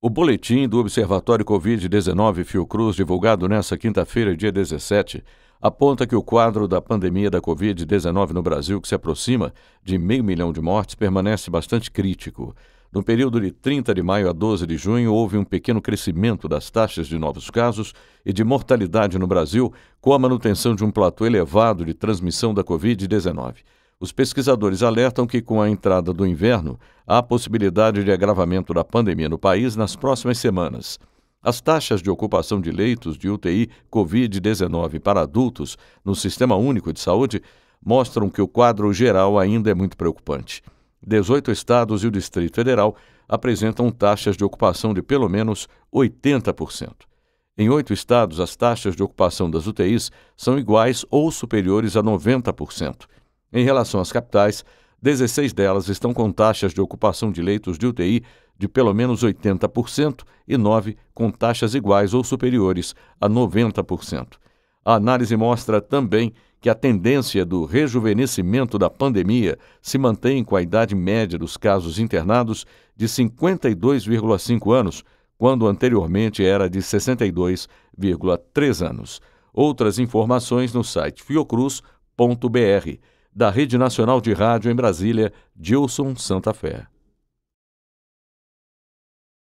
O boletim do Observatório Covid-19 Fiocruz, divulgado nesta quinta-feira, dia 17, aponta que o quadro da pandemia da Covid-19 no Brasil, que se aproxima de meio milhão de mortes, permanece bastante crítico. No período de 30 de maio a 12 de junho, houve um pequeno crescimento das taxas de novos casos e de mortalidade no Brasil, com a manutenção de um platô elevado de transmissão da Covid-19. Os pesquisadores alertam que, com a entrada do inverno, há possibilidade de agravamento da pandemia no país nas próximas semanas. As taxas de ocupação de leitos de UTI Covid-19 para adultos no Sistema Único de Saúde mostram que o quadro geral ainda é muito preocupante. 18 estados e o Distrito Federal apresentam taxas de ocupação de pelo menos 80%. Em oito estados, as taxas de ocupação das UTIs são iguais ou superiores a 90%. Em relação às capitais, 16 delas estão com taxas de ocupação de leitos de UTI de pelo menos 80% e 9 com taxas iguais ou superiores a 90%. A análise mostra também que a tendência do rejuvenescimento da pandemia se mantém com a idade média dos casos internados de 52,5 anos, quando anteriormente era de 62,3 anos. Outras informações no site fiocruz.br da Rede Nacional de Rádio em Brasília, Gilson Santa Fé.